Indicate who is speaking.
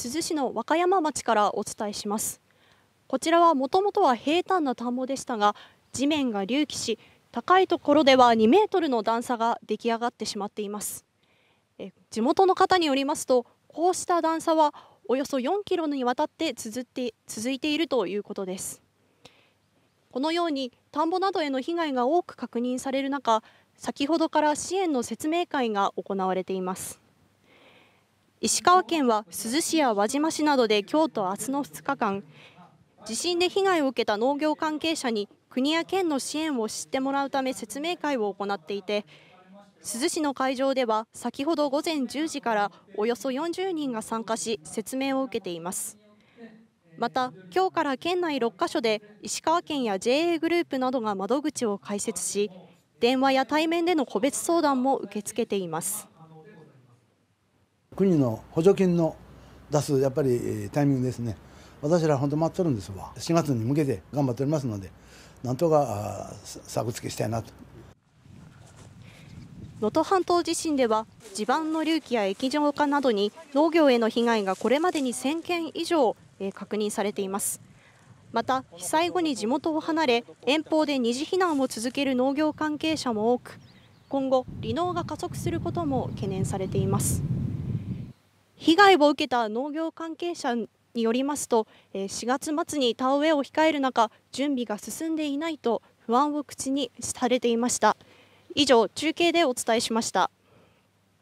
Speaker 1: 珠洲市の和歌山町からお伝えしますこちらはもともとは平坦な田んぼでしたが地面が隆起し高いところでは2メートルの段差が出来上がってしまっていますえ地元の方によりますとこうした段差はおよそ4キロにわたって続って続いているということですこのように田んぼなどへの被害が多く確認される中先ほどから支援の説明会が行われています石川県は珠洲市や輪島市などで今日と明日の2日間、地震で被害を受けた農業関係者に国や県の支援を知ってもらうため説明会を行っていて、珠洲市の会場では先ほど午前10時からおよそ40人が参加し説明を受けています。また、今日から県内6カ所で石川県や JA グループなどが窓口を開設し、電話や対面での個別相談も受け付けています。
Speaker 2: 国の補助金の出すやっぱりタイミングですね私ら本当待っとるんですわ4月に向けて頑張っておりますのでなんとか作付けしたいなと
Speaker 1: 能登半島地震では地盤の隆起や液状化などに農業への被害がこれまでに1000件以上確認されていますまた被災後に地元を離れ遠方で二次避難を続ける農業関係者も多く今後離農が加速することも懸念されています被害を受けた農業関係者によりますと4月末に田植えを控える中準備が進んでいないと不安を口にされていました以上中継でお伝えしました